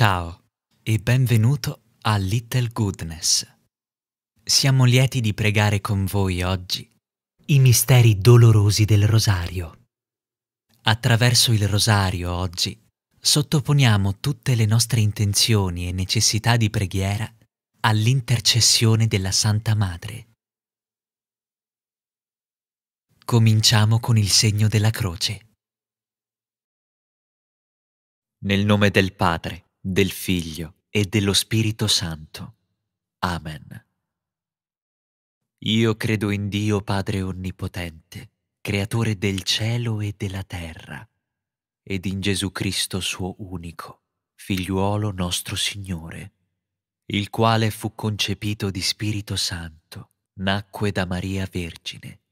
Ciao e benvenuto a Little Goodness. Siamo lieti di pregare con voi oggi i misteri dolorosi del rosario. Attraverso il rosario oggi sottoponiamo tutte le nostre intenzioni e necessità di preghiera all'intercessione della Santa Madre. Cominciamo con il segno della croce. Nel nome del Padre del Figlio e dello Spirito Santo. Amen. Io credo in Dio Padre Onnipotente, Creatore del cielo e della terra, ed in Gesù Cristo suo unico, figliuolo nostro Signore, il quale fu concepito di Spirito Santo, nacque da Maria Vergine,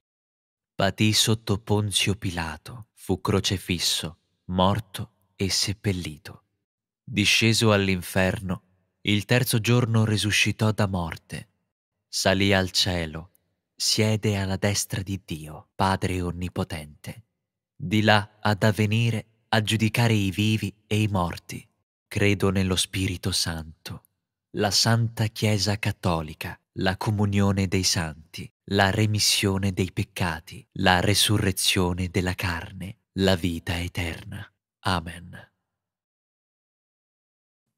patì sotto Ponzio Pilato, fu crocefisso, morto e seppellito Disceso all'inferno, il terzo giorno risuscitò da morte, salì al cielo, siede alla destra di Dio, Padre Onnipotente, di là ad avvenire a giudicare i vivi e i morti. Credo nello Spirito Santo, la Santa Chiesa Cattolica, la comunione dei santi, la remissione dei peccati, la resurrezione della carne, la vita eterna. Amen.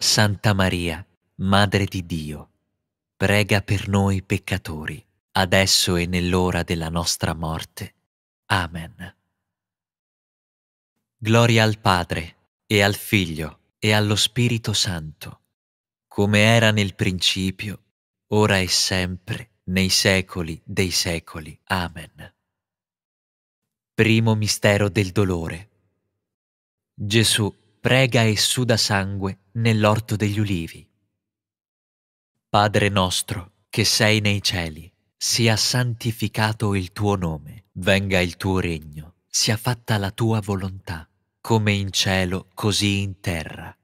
Santa Maria, Madre di Dio, prega per noi peccatori, adesso e nell'ora della nostra morte. Amen. Gloria al Padre, e al Figlio, e allo Spirito Santo, come era nel principio, ora e sempre, nei secoli dei secoli. Amen. Primo mistero del dolore. Gesù prega e suda sangue nell'orto degli ulivi. Padre nostro, che sei nei cieli, sia santificato il tuo nome, venga il tuo regno, sia fatta la tua volontà, come in cielo, così in terra.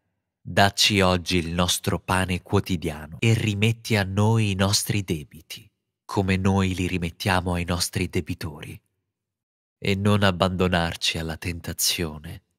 Dacci oggi il nostro pane quotidiano e rimetti a noi i nostri debiti, come noi li rimettiamo ai nostri debitori. E non abbandonarci alla tentazione,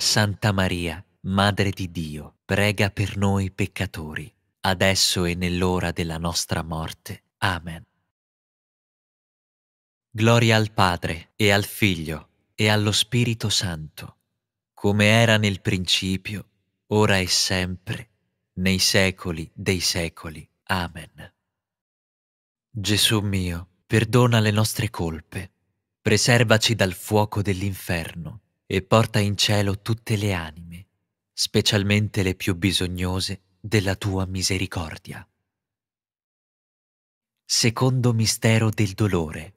Santa Maria, Madre di Dio, prega per noi peccatori, adesso e nell'ora della nostra morte. Amen. Gloria al Padre e al Figlio e allo Spirito Santo, come era nel principio, ora e sempre, nei secoli dei secoli. Amen. Gesù mio, perdona le nostre colpe, preservaci dal fuoco dell'inferno e porta in cielo tutte le anime, specialmente le più bisognose della tua misericordia. Secondo mistero del dolore.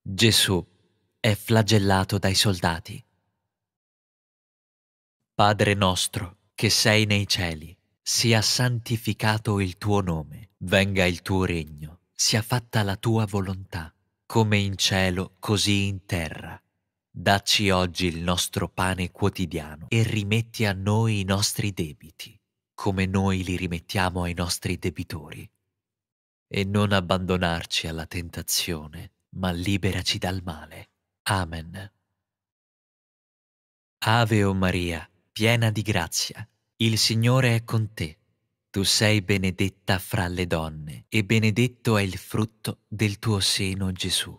Gesù è flagellato dai soldati. Padre nostro, che sei nei cieli, sia santificato il tuo nome, venga il tuo regno, sia fatta la tua volontà, come in cielo, così in terra. Dacci oggi il nostro pane quotidiano e rimetti a noi i nostri debiti, come noi li rimettiamo ai nostri debitori. E non abbandonarci alla tentazione, ma liberaci dal male. Amen. Ave o Maria, piena di grazia, il Signore è con te. Tu sei benedetta fra le donne e benedetto è il frutto del tuo seno Gesù.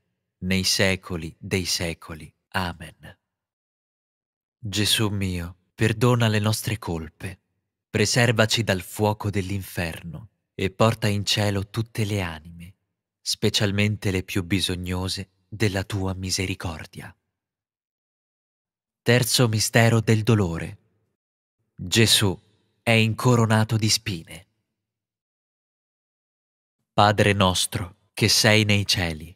nei secoli dei secoli. Amen. Gesù mio, perdona le nostre colpe, preservaci dal fuoco dell'inferno e porta in cielo tutte le anime, specialmente le più bisognose della tua misericordia. Terzo mistero del dolore. Gesù è incoronato di spine. Padre nostro, che sei nei cieli,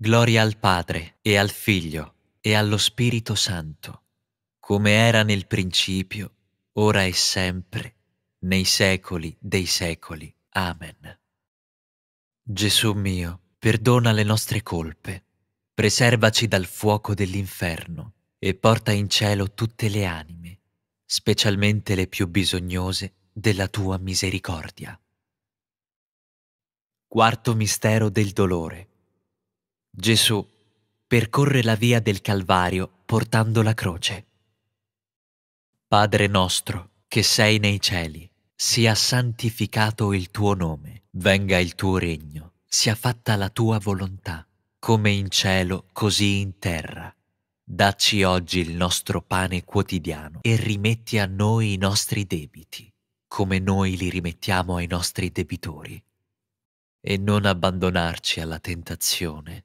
Gloria al Padre e al Figlio e allo Spirito Santo, come era nel principio, ora e sempre, nei secoli dei secoli. Amen. Gesù mio, perdona le nostre colpe, preservaci dal fuoco dell'inferno e porta in cielo tutte le anime, specialmente le più bisognose della tua misericordia. Quarto mistero del dolore Gesù percorre la via del Calvario portando la croce. Padre nostro, che sei nei cieli, sia santificato il tuo nome, venga il tuo regno, sia fatta la tua volontà, come in cielo, così in terra. Dacci oggi il nostro pane quotidiano e rimetti a noi i nostri debiti, come noi li rimettiamo ai nostri debitori. E non abbandonarci alla tentazione,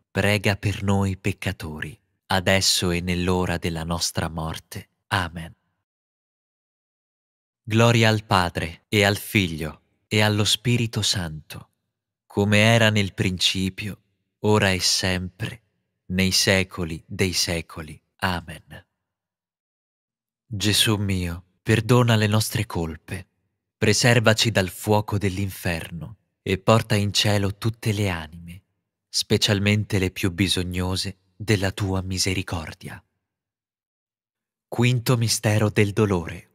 prega per noi peccatori, adesso e nell'ora della nostra morte. Amen. Gloria al Padre e al Figlio e allo Spirito Santo, come era nel principio, ora e sempre, nei secoli dei secoli. Amen. Gesù mio, perdona le nostre colpe, preservaci dal fuoco dell'inferno e porta in cielo tutte le anime specialmente le più bisognose della tua misericordia. Quinto mistero del dolore.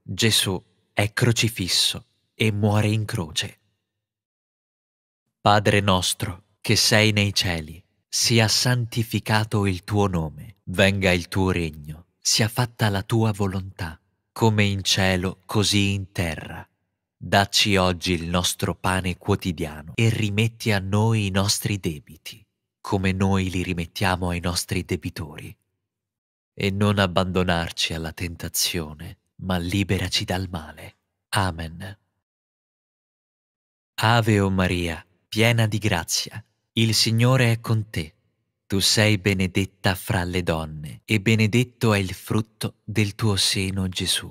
Gesù è crocifisso e muore in croce. Padre nostro, che sei nei cieli, sia santificato il tuo nome, venga il tuo regno, sia fatta la tua volontà, come in cielo, così in terra. Dacci oggi il nostro pane quotidiano e rimetti a noi i nostri debiti, come noi li rimettiamo ai nostri debitori. E non abbandonarci alla tentazione, ma liberaci dal male. Amen. Ave o Maria, piena di grazia, il Signore è con te. Tu sei benedetta fra le donne e benedetto è il frutto del tuo seno Gesù.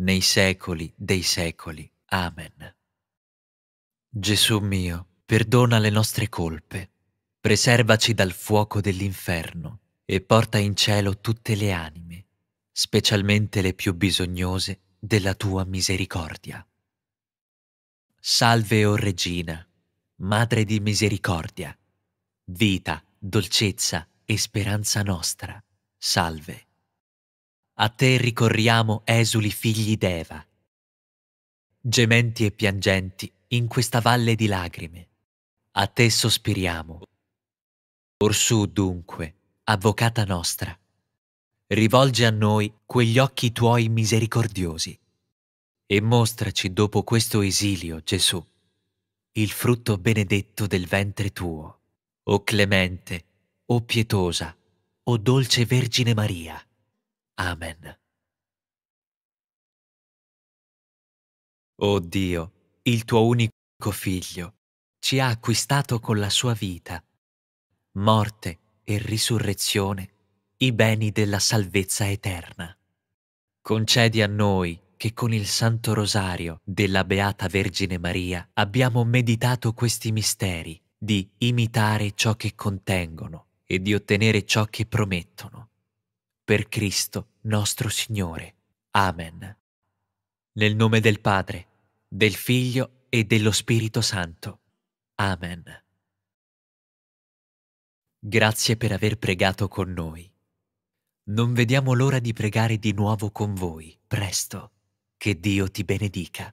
nei secoli dei secoli. Amen. Gesù mio, perdona le nostre colpe, preservaci dal fuoco dell'inferno e porta in cielo tutte le anime, specialmente le più bisognose della tua misericordia. Salve, o oh Regina, Madre di misericordia, vita, dolcezza e speranza nostra. Salve a te ricorriamo esuli figli d'Eva. Gementi e piangenti in questa valle di lagrime, a te sospiriamo. Orsù dunque, avvocata nostra, rivolge a noi quegli occhi tuoi misericordiosi e mostraci dopo questo esilio, Gesù, il frutto benedetto del ventre tuo, o clemente, o pietosa, o dolce Vergine Maria. Amen. O oh Dio, il tuo unico figlio, ci ha acquistato con la sua vita, morte e risurrezione, i beni della salvezza eterna. Concedi a noi che con il Santo Rosario della Beata Vergine Maria abbiamo meditato questi misteri di imitare ciò che contengono e di ottenere ciò che promettono per Cristo nostro Signore. Amen. Nel nome del Padre, del Figlio e dello Spirito Santo. Amen. Grazie per aver pregato con noi. Non vediamo l'ora di pregare di nuovo con voi, presto. Che Dio ti benedica.